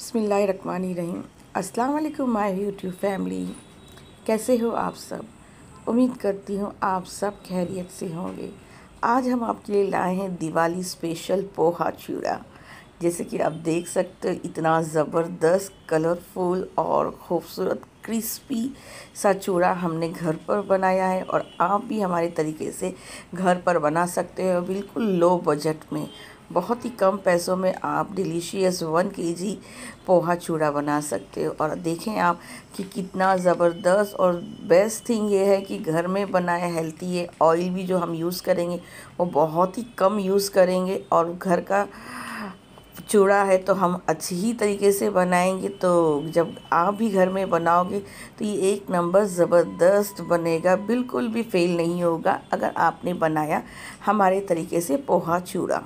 बसमीम अस्सलाम वालेकुम माय यूट्यूब फैमिली कैसे हो आप सब उम्मीद करती हूँ आप सब खैरियत से होंगे आज हम आपके लिए लाए हैं दिवाली स्पेशल पोहा चूड़ा जैसे कि आप देख सकते हो इतना ज़बरदस्त कलरफुल और ख़ूबसूरत क्रिस्पी सा चूड़ा हमने घर पर बनाया है और आप भी हमारे तरीके से घर पर बना सकते हो बिल्कुल लो बजट में बहुत ही कम पैसों में आप डिलीशियस वन केजी पोहा चूड़ा बना सकते हो और देखें आप कि कितना ज़बरदस्त और बेस्ट थिंग ये है कि घर में बनाए हेल्थी है ऑयल भी जो हम यूज़ करेंगे वो बहुत ही कम यूज़ करेंगे और घर का चूड़ा है तो हम अच्छी ही तरीके से बनाएंगे तो जब आप भी घर में बनाओगे तो ये एक नंबर ज़बरदस्त बनेगा बिल्कुल भी फेल नहीं होगा अगर आपने बनाया हमारे तरीके से पोहा चूड़ा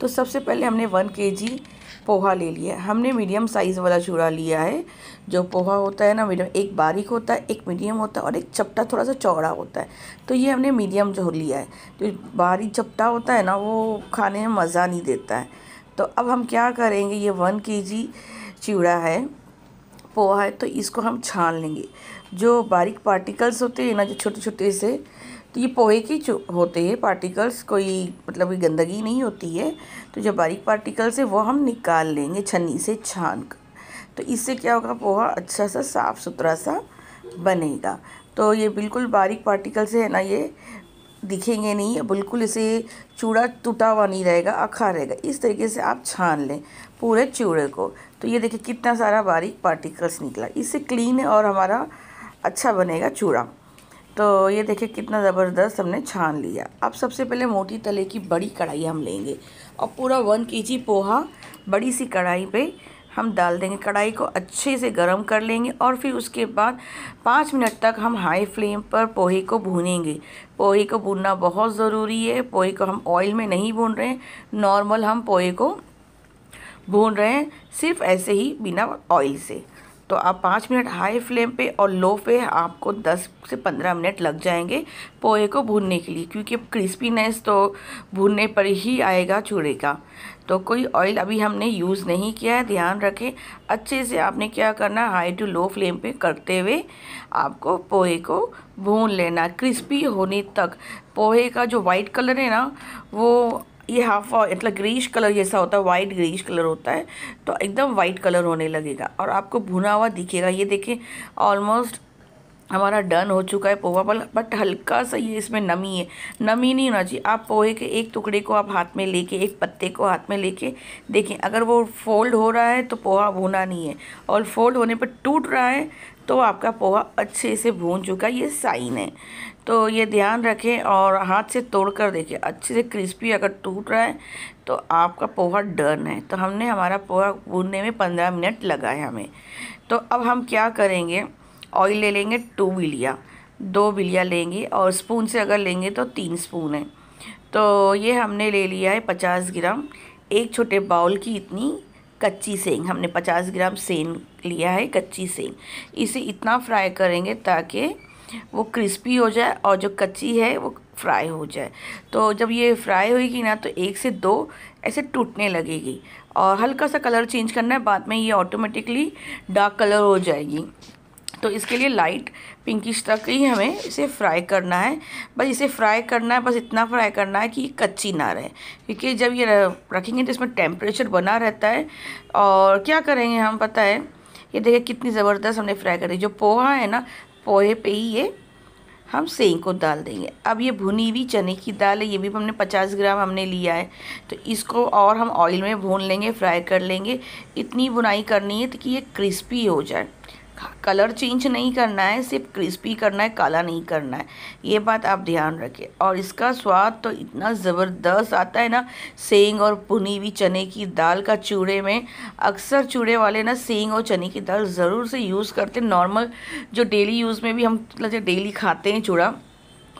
तो सबसे पहले हमने वन के जी पोहा ले लिया हमने मीडियम साइज़ वाला चूड़ा लिया है जो पोहा होता है ना मीडियम एक बारीक होता है एक मीडियम होता है और एक चपटा थोड़ा सा चौड़ा होता है तो ये हमने मीडियम जो लिया है जो तो बारीक चपटा होता है ना वो खाने में मज़ा नहीं देता है तो अब हम क्या करेंगे ये वन के जी चूड़ा है पोहा है तो इसको हम छान लेंगे जो बारीक पार्टिकल्स होते हैं ना जो छोटे छोटे से तो ये पोहे के होते हैं पार्टिकल्स कोई मतलब कोई गंदगी नहीं होती है तो जो बारीक पार्टिकल्स है वो हम निकाल लेंगे छन्नी से छान कर तो इससे क्या होगा पोहा अच्छा सा साफ़ सुथरा सा बनेगा तो ये बिल्कुल बारीक पार्टिकल्स है ना ये दिखेंगे नहीं बिल्कुल इसे चूड़ा टूटा हुआ नहीं रहेगा अखा रहेगा इस तरीके से आप छान लें पूरे चूड़े को तो ये देखिए कितना सारा बारीक पार्टिकल्स निकला इससे क्लीन है और हमारा अच्छा बनेगा चूड़ा तो ये देखिए कितना ज़बरदस्त हमने छान लिया अब सबसे पहले मोटी तले की बड़ी कढ़ाई हम लेंगे और पूरा वन के पोहा बड़ी सी कढ़ाई पे हम डाल देंगे कढ़ाई को अच्छे से गर्म कर लेंगे और फिर उसके बाद पाँच मिनट तक हम हाई फ्लेम पर पोहे को भूनेंगे पोहे को भूनना बहुत ज़रूरी है पोहे को हम ऑयल में नहीं भून रहे हैं नॉर्मल हम पोहे को भून रहे हैं सिर्फ ऐसे ही बिना ऑयल से तो आप पाँच मिनट हाई फ्लेम पे और लो पे आपको दस से पंद्रह मिनट लग जाएंगे पोहे को भूनने के लिए क्योंकि क्रिस्पीनेस तो भूनने पर ही आएगा चूड़े का तो कोई ऑयल अभी हमने यूज़ नहीं किया है ध्यान रखें अच्छे से आपने क्या करना हाई टू लो फ्लेम पे करते हुए आपको पोहे को भून लेना क्रिस्पी होने तक पोहे का जो वाइट कलर है ना वो ये हाफ मतलब ग्रीश कलर जैसा होता है वाइट ग्रीश कलर होता है तो एकदम वाइट कलर होने लगेगा और आपको भुना हुआ दिखेगा ये देखिए ऑलमोस्ट हमारा डन हो चुका है पोहा पर बट हल्का सा ये इसमें नमी है नमी नहीं होना चाहिए आप पोहे के एक टुकड़े को आप हाथ में लेके एक पत्ते को हाथ में लेके देखें अगर वो फोल्ड हो रहा है तो पोहा भूना नहीं है और फोल्ड होने पर टूट रहा है तो आपका पोहा अच्छे से भून चुका है ये साइन है तो ये ध्यान रखें और हाथ से तोड़ कर देखें अच्छे से क्रिस्पी अगर टूट रहा है तो आपका पोहा डन है तो हमने हमारा पोहा भूनने में पंद्रह मिनट लगा है हमें तो अब हम क्या करेंगे ऑयल ले लेंगे टू बिलिया दो बिलिया लेंगे और स्पून से अगर लेंगे तो तीन स्पून है तो ये हमने ले लिया है पचास ग्राम एक छोटे बाउल की इतनी कच्ची सेंग हमने पचास ग्राम सेंग लिया है कच्ची सेंग इसे इतना फ्राई करेंगे ताकि वो क्रिस्पी हो जाए और जो कच्ची है वो फ्राई हो जाए तो जब ये फ्राई होएगी ना तो एक से दो ऐसे टूटने लगेगी और हल्का सा कलर चेंज करना है बाद में ये ऑटोमेटिकली डार्क कलर हो जाएगी तो इसके लिए लाइट पिंकिश तक ही हमें इसे फ्राई करना है बस इसे फ्राई करना है बस इतना फ्राई करना है कि ये कच्ची ना रहे क्योंकि जब ये रखेंगे तो इसमें टेम्परेचर बना रहता है और क्या करेंगे हम पता है ये देखिए कितनी ज़बरदस्त हमने फ्राई करी जो पोहा है ना पोहे पे ही ये हम सेंग को डाल देंगे अब ये भुनी हुई चने की दाल है ये भी हमने 50 ग्राम हमने लिया है तो इसको और हम ऑयल में भून लेंगे फ्राई कर लेंगे इतनी बुनाई करनी है कि ये क्रिस्पी हो जाए कलर चेंज नहीं करना है सिर्फ क्रिस्पी करना है काला नहीं करना है ये बात आप ध्यान रखें और इसका स्वाद तो इतना ज़बरदस्त आता है ना सेंग और पुनी हुई चने की दाल का चूड़े में अक्सर चूड़े वाले ना सेंग और चने की दाल ज़रूर से यूज़ करते नॉर्मल जो डेली यूज़ में भी हम मतलब डेली खाते हैं चूड़ा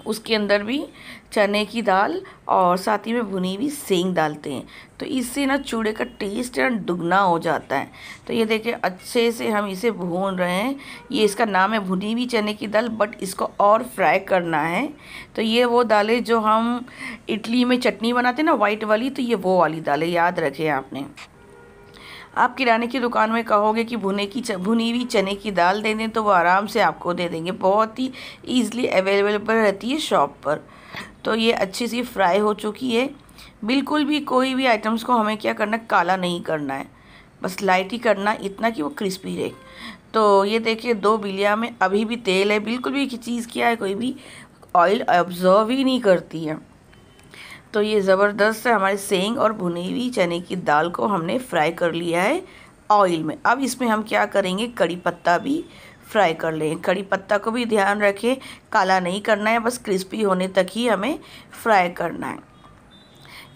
उसके अंदर भी चने की दाल और साथ ही में भुनी हुई सेंग डालते हैं तो इससे ना चूड़े का टेस्ट ना दुगना हो जाता है तो ये देखिए अच्छे से हम इसे भून रहे हैं ये इसका नाम है भुनी हुई चने की दाल बट इसको और फ्राई करना है तो ये वो दालें जो हम इडली में चटनी बनाते हैं ना वाइट वाली तो ये वो वाली दालें याद रखें आपने आप किराने की दुकान में कहोगे कि भुने की भुनी हुई चने की दाल दे दें तो वो आराम से आपको दे देंगे बहुत ही ईजिली अवेलेबल रहती है शॉप पर तो ये अच्छी सी फ्राई हो चुकी है बिल्कुल भी कोई भी आइटम्स को हमें क्या करना काला नहीं करना है बस लाइट ही करना इतना कि वो क्रिस्पी रहे तो ये देखिए दो बिलिया में अभी भी तेल है बिल्कुल भी चीज़ क्या है कोई भी ऑयल ऑब्जर्व ही नहीं करती है तो ये ज़बरदस्त है हमारे सेंग और भुनी हुई चने की दाल को हमने फ्राई कर लिया है ऑयल में अब इसमें हम क्या करेंगे कड़ी पत्ता भी फ्राई कर लें कड़ी पत्ता को भी ध्यान रखें काला नहीं करना है बस क्रिस्पी होने तक ही हमें फ्राई करना है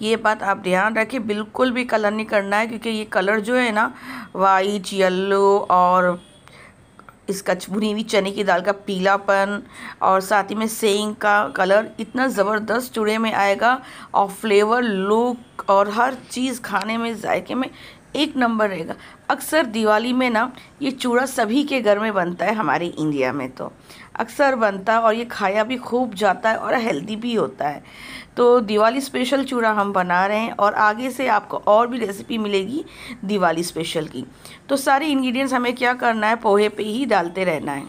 ये बात आप ध्यान रखें बिल्कुल भी कलर नहीं करना है क्योंकि ये कलर जो है ना वाइट येल्लो और इसका भुनी हुई चने की दाल का पीलापन और साथ ही में सेंग का कलर इतना ज़बरदस्त चूड़े में आएगा और फ्लेवर लुक और हर चीज़ खाने में जायके में एक नंबर रहेगा अक्सर दिवाली में ना ये चूड़ा सभी के घर में बनता है हमारे इंडिया में तो अक्सर बनता है और ये खाया भी खूब जाता है और हेल्दी भी होता है तो दिवाली स्पेशल चूड़ा हम बना रहे हैं और आगे से आपको और भी रेसिपी मिलेगी दिवाली स्पेशल की तो सारे इंग्रेडिएंट्स हमें क्या करना है पोहे पे ही डालते रहना है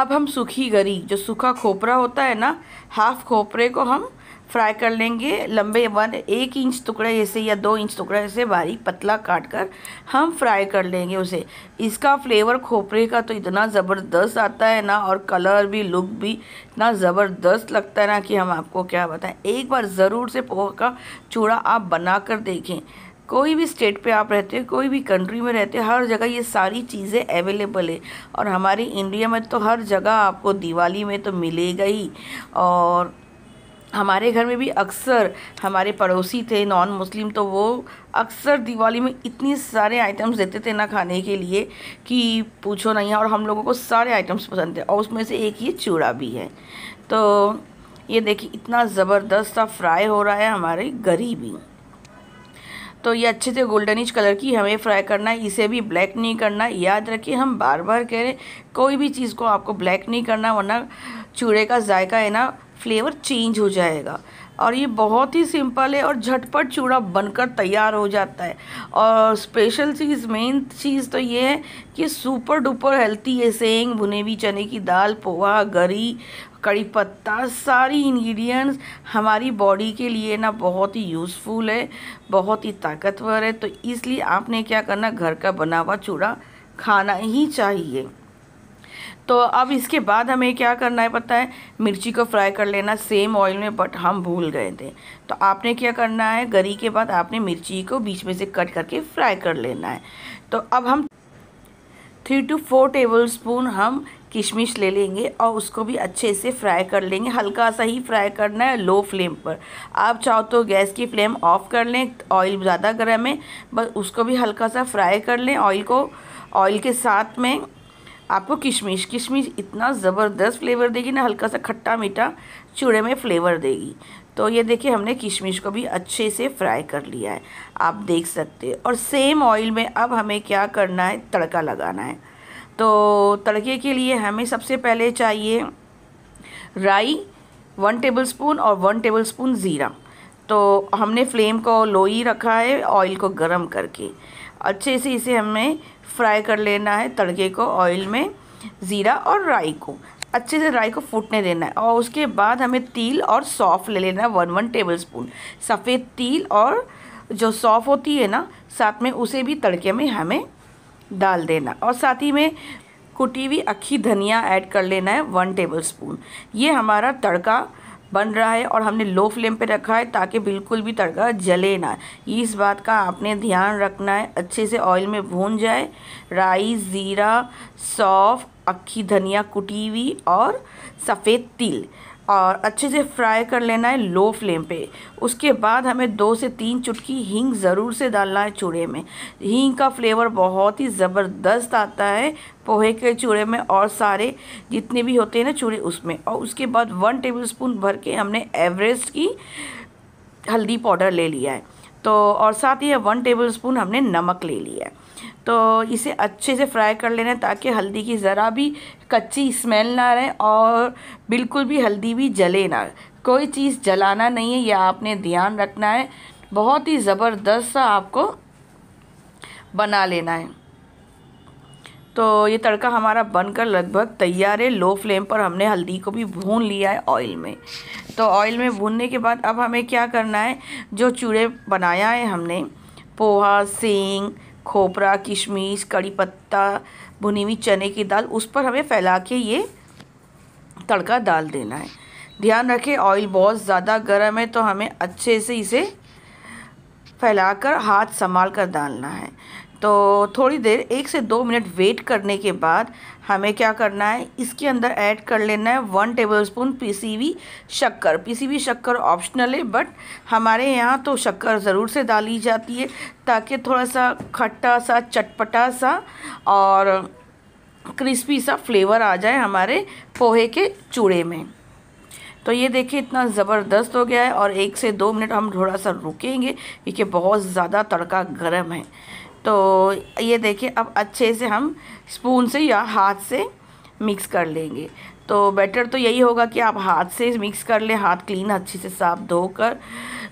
अब हम सूखी गरी जो सूखा खोपरा होता है ना हाफ खोपरे को हम फ्राई कर लेंगे लंबे वन एक इंच टुकड़ा ऐसे या दो इंच टुकड़ा ऐसे बारीक पतला काट कर हम फ्राई कर लेंगे उसे इसका फ्लेवर खोपरे का तो इतना ज़बरदस्त आता है ना और कलर भी लुक भी इतना ज़बरदस्त लगता है ना कि हम आपको क्या बताएं एक बार ज़रूर से पोहा का चूड़ा आप बना कर देखें कोई भी स्टेट पे आप रहते हो कोई भी कंट्री में रहते हो हर जगह ये सारी चीज़ें अवेलेबल है और हमारे इंडिया में तो हर जगह आपको दिवाली में तो मिलेगा ही और हमारे घर में भी अक्सर हमारे पड़ोसी थे नॉन मुस्लिम तो वो अक्सर दिवाली में इतनी सारे आइटम्स देते थे ना खाने के लिए कि पूछो नहीं है और हम लोगों को सारे आइटम्स पसंद थे और उसमें से एक ये चूड़ा भी है तो ये देखिए इतना ज़बरदस्त सा फ्राई हो रहा है हमारे गरीबी तो ये अच्छे से गोल्डनिज कलर की हमें फ्राई करना है इसे भी ब्लैक नहीं करना याद रखिए हम बार बार कह रहे कोई भी चीज़ को आपको ब्लैक नहीं करना वरना चूड़े का जायका है ना फ्लेवर चेंज हो जाएगा और ये बहुत ही सिंपल है और झटपट चूड़ा बनकर तैयार हो जाता है और स्पेशल चीज़ मेन चीज़ तो ये है कि सुपर डुपर हेल्थी है सेंग भुने भी चने की दाल पोहा गरी कड़ी पत्ता सारी इंग्रेडिएंट्स हमारी बॉडी के लिए ना बहुत ही यूज़फुल है बहुत ही ताकतवर है तो इसलिए आपने क्या करना घर का बना हुआ चूड़ा खाना ही चाहिए तो अब इसके बाद हमें क्या करना है पता है मिर्ची को फ्राई कर लेना सेम ऑयल में बट हम भूल गए थे तो आपने क्या करना है गरी के बाद आपने मिर्ची को बीच में से कट करके फ्राई कर लेना है तो अब हम three two four tablespoon हम किशमिश ले लेंगे और उसको भी अच्छे से फ्राई कर लेंगे हल्का सा ही फ्राई करना है लो फ्लेम पर आप चाहो तो गैस की फ्लेम ऑफ कर लें ऑयल ज़्यादा गर्म है बस उसको भी हल्का सा फ्राई कर लें ऑयल को ऑयल के साथ में आपको किशमिश किशमिश इतना ज़बरदस्त फ्लेवर देगी ना हल्का सा खट्टा मीठा चूड़े में फ्लेवर देगी तो ये देखिए हमने किशमिश को भी अच्छे से फ्राई कर लिया है आप देख सकते हैं और सेम ऑयल में अब हमें क्या करना है तड़का लगाना है तो तड़के के लिए हमें सबसे पहले चाहिए राई वन स्पून और वन स्पून ज़ीरा तो हमने फ्लेम को लो ही रखा है ऑयल को गर्म करके अच्छे से इसे हमें फ्राई कर लेना है तड़के को ऑयल में ज़ीरा और राई को अच्छे से राई को फूटने देना है और उसके बाद हमें तिल और सौफ ले लेना है वन वन टेबल स्पून सफ़ेद तिल और जो सौफ़ होती है ना साथ में उसे भी तड़के में हमें डाल देना और साथ ही में कुटी हुई अखी धनिया ऐड कर लेना है वन टेबल स्पून ये हमारा तड़का बन रहा है और हमने लो फ्लेम पे रखा है ताकि बिल्कुल भी तड़का जले ना इस बात का आपने ध्यान रखना है अच्छे से ऑयल में भून जाए राइस ज़ीरा सौफ़ अक्खी धनिया कुटी हुई और सफ़ेद तिल और अच्छे से फ्राई कर लेना है लो फ्लेम पे उसके बाद हमें दो से तीन चुटकी हींग ज़रूर से डालना है चूड़े में हींग का फ्लेवर बहुत ही ज़बरदस्त आता है पोहे के चूड़े में और सारे जितने भी होते हैं ना चूड़े उसमें और उसके बाद वन टेबल स्पून भर के हमने एवरेस्ट की हल्दी पाउडर ले लिया है तो और साथ ही वन टेबल स्पून हमने नमक ले लिया है तो इसे अच्छे से फ्राई कर लेना है ताकि हल्दी की ज़रा भी कच्ची स्मेल ना रहे और बिल्कुल भी हल्दी भी जले ना कोई चीज़ जलाना नहीं है यह आपने ध्यान रखना है बहुत ही ज़बरदस्त सा आपको बना लेना है तो ये तड़का हमारा बनकर लगभग तैयार है लो फ्लेम पर हमने हल्दी को भी भून लिया है ऑयल में तो ऑयल में भूनने के बाद अब हमें क्या करना है जो चूड़े बनाया है हमने पोहा सेंग खोपरा किशमिश कड़ी पत्ता भुनी हुई चने की दाल उस पर हमें फैला के ये तड़का डाल देना है ध्यान रखें ऑयल बहुत ज़्यादा गर्म है तो हमें अच्छे से इसे फैलाकर हाथ संभाल कर डालना है तो थोड़ी देर एक से दो मिनट वेट करने के बाद हमें क्या करना है इसके अंदर ऐड कर लेना है वन टेबल स्पून पीसीवी शक्कर पीसीवी शक्कर ऑप्शनल है बट हमारे यहाँ तो शक्कर ज़रूर से डाली जाती है ताकि थोड़ा सा खट्टा सा चटपटा सा और क्रिस्पी सा फ्लेवर आ जाए हमारे पोहे के चूड़े में तो ये देखिए इतना ज़बरदस्त हो गया है और एक से दो मिनट हम थोड़ा सा रुकेंगे क्योंकि बहुत ज़्यादा तड़का गर्म है तो ये देखिए अब अच्छे से हम स्पून से या हाथ से मिक्स कर लेंगे तो बेटर तो यही होगा कि आप हाथ से मिक्स कर लें हाथ क्लीन अच्छे से साफ धोकर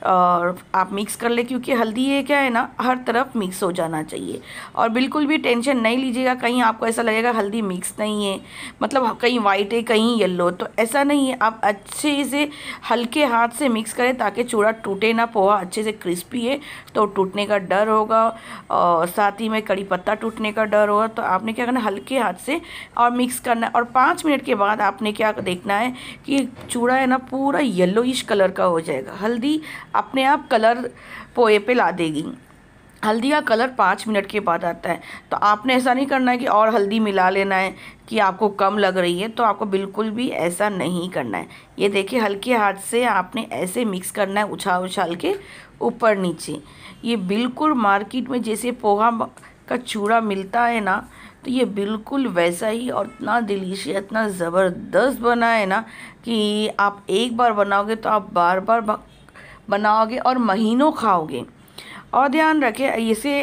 और आप मिक्स कर ले क्योंकि हल्दी ये क्या है ना हर तरफ मिक्स हो जाना चाहिए और बिल्कुल भी टेंशन नहीं लीजिएगा कहीं आपको ऐसा लगेगा हल्दी मिक्स नहीं है मतलब कहीं वाइट है कहीं येल्लो तो ऐसा नहीं है आप अच्छे से हल्के हाथ से मिक्स करें ताकि चूड़ा टूटे ना पोहा अच्छे से क्रिस्पी है तो टूटने का डर होगा और साथ ही में कड़ी पत्ता टूटने का डर होगा तो आपने क्या करना हल्के हाथ से और मिक्स करना है और पाँच मिनट के बाद आपने क्या देखना है कि चूड़ा है ना पूरा येलोइश कलर का हो जाएगा हल्दी अपने आप कलर पोए पे ला देगी हल्दी का कलर पाँच मिनट के बाद आता है तो आपने ऐसा नहीं करना है कि और हल्दी मिला लेना है कि आपको कम लग रही है तो आपको बिल्कुल भी ऐसा नहीं करना है ये देखिए हल्के हाथ से आपने ऐसे मिक्स करना है उछाल उछाल के ऊपर नीचे ये बिल्कुल मार्केट में जैसे पोहा का चूड़ा मिलता है ना तो ये बिल्कुल वैसा ही और इतना डिलीशियस इतना ज़बरदस्त बना है ना कि आप एक बार बनाओगे तो आप बार बार, बार बनाओगे और महीनों खाओगे और ध्यान रखें इसे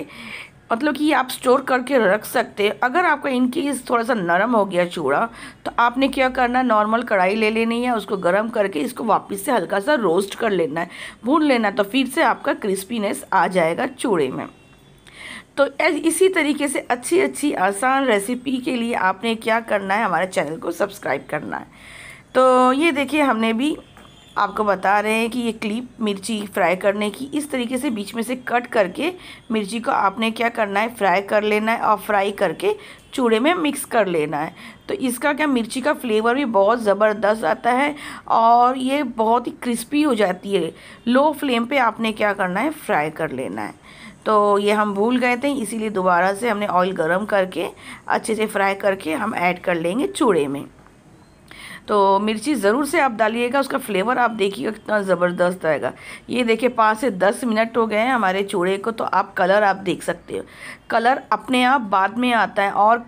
मतलब कि आप स्टोर करके रख सकते अगर आपका इनकेस थोड़ा सा नरम हो गया चूड़ा तो आपने क्या करना है नॉर्मल कढ़ाई ले लेनी है उसको गर्म करके इसको वापस से हल्का सा रोस्ट कर लेना है भून लेना तो फिर से आपका क्रिस्पीनेस आ जाएगा चूड़े में तो इसी तरीके से अच्छी अच्छी आसान रेसिपी के लिए आपने क्या करना है हमारे चैनल को सब्सक्राइब करना है तो ये देखिए हमने भी आपको बता रहे हैं कि ये क्लिप मिर्ची फ्राई करने की इस तरीके से बीच में से कट करके मिर्ची को आपने क्या करना है फ्राई कर लेना है और फ्राई करके चूड़े में मिक्स कर लेना है तो इसका क्या मिर्ची का फ्लेवर भी बहुत ज़बरदस्त आता है और ये बहुत ही क्रिस्पी हो जाती है लो फ्लेम पे आपने क्या करना है फ्राई कर लेना है तो ये हम भूल गए थे इसीलिए दोबारा से हमने ऑयल गर्म करके अच्छे से फ्राई करके हम ऐड कर लेंगे चूड़े में तो मिर्ची ज़रूर से आप डालिएगा उसका फ्लेवर आप देखिएगा कितना ज़बरदस्त आएगा ये देखिए पाँच से दस मिनट हो गए हैं हमारे चूड़े को तो आप कलर आप देख सकते हो कलर अपने आप बाद में आता है और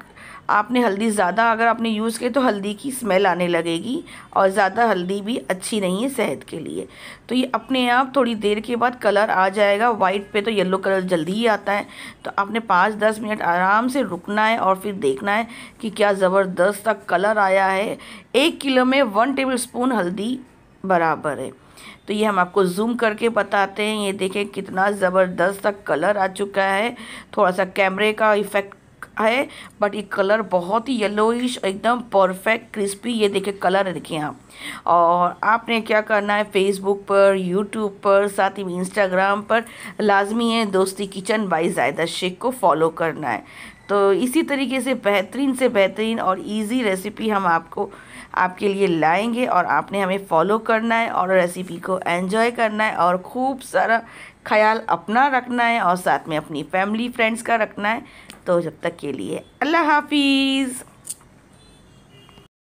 आपने हल्दी ज़्यादा अगर आपने यूज़ की तो हल्दी की स्मेल आने लगेगी और ज़्यादा हल्दी भी अच्छी नहीं है सेहत के लिए तो ये अपने आप थोड़ी देर के बाद कलर आ जाएगा वाइट पे तो येलो कलर जल्दी ही आता है तो आपने पाँच दस मिनट आराम से रुकना है और फिर देखना है कि क्या ज़बरदस्त तक कलर आया है एक किलो में वन टेबल स्पून हल्दी बराबर है तो ये हम आपको जूम करके बताते हैं ये देखें कितना ज़बरदस्त तक कलर आ चुका है थोड़ा सा कैमरे का इफ़ेक्ट है बट ये कलर बहुत ही येलोइश एकदम परफेक्ट क्रिस्पी ये देखिए कलर देखिए आप और आपने क्या करना है फेसबुक पर यूट्यूब पर साथ ही इंस्टाग्राम पर लाजमी है दोस्ती किचन बाई जायदा शेख को फॉलो करना है तो इसी तरीके से बेहतरीन से बेहतरीन और इजी रेसिपी हम आपको आपके लिए लाएंगे और आपने हमें फॉलो करना है और रेसिपी को एंजॉय करना है और खूब सारा ख्याल अपना रखना है और साथ में अपनी फैमिली फ्रेंड्स का रखना है तो जब तक के लिए अल्लाह हाफिज़